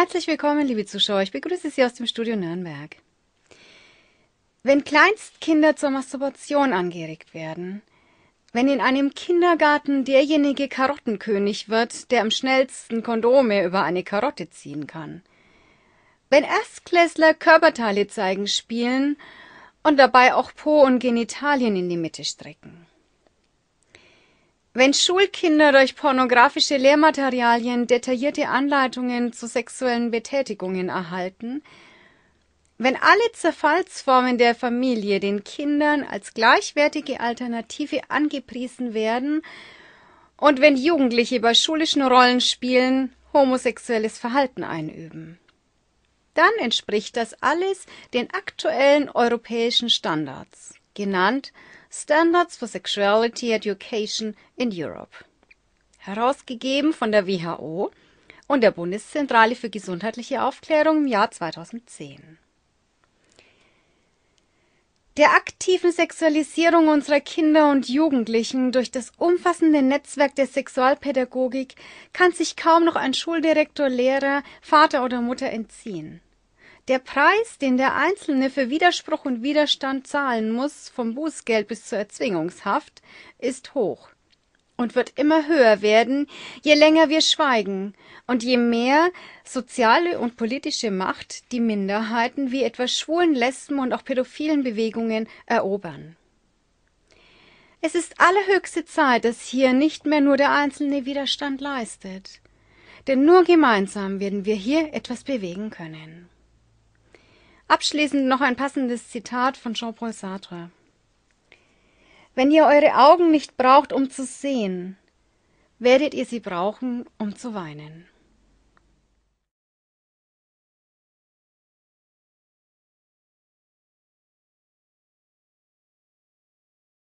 Herzlich willkommen, liebe Zuschauer. Ich begrüße Sie aus dem Studio Nürnberg. Wenn Kleinstkinder zur Masturbation angeregt werden, wenn in einem Kindergarten derjenige Karottenkönig wird, der am schnellsten Kondome über eine Karotte ziehen kann, wenn Erstklässler Körperteile zeigen spielen und dabei auch Po und Genitalien in die Mitte strecken, wenn Schulkinder durch pornografische Lehrmaterialien detaillierte Anleitungen zu sexuellen Betätigungen erhalten, wenn alle Zerfallsformen der Familie den Kindern als gleichwertige Alternative angepriesen werden und wenn Jugendliche bei schulischen Rollenspielen homosexuelles Verhalten einüben, dann entspricht das alles den aktuellen europäischen Standards genannt Standards for Sexuality Education in Europe, herausgegeben von der WHO und der Bundeszentrale für gesundheitliche Aufklärung im Jahr 2010. Der aktiven Sexualisierung unserer Kinder und Jugendlichen durch das umfassende Netzwerk der Sexualpädagogik kann sich kaum noch ein Schuldirektor, Lehrer, Vater oder Mutter entziehen der Preis, den der Einzelne für Widerspruch und Widerstand zahlen muss, vom Bußgeld bis zur Erzwingungshaft, ist hoch und wird immer höher werden, je länger wir schweigen und je mehr soziale und politische Macht die Minderheiten wie etwa schwulen, lesben und auch pädophilen Bewegungen erobern. Es ist allerhöchste Zeit, dass hier nicht mehr nur der Einzelne Widerstand leistet. Denn nur gemeinsam werden wir hier etwas bewegen können. Abschließend noch ein passendes Zitat von Jean-Paul Sartre. Wenn ihr eure Augen nicht braucht, um zu sehen, werdet ihr sie brauchen, um zu weinen.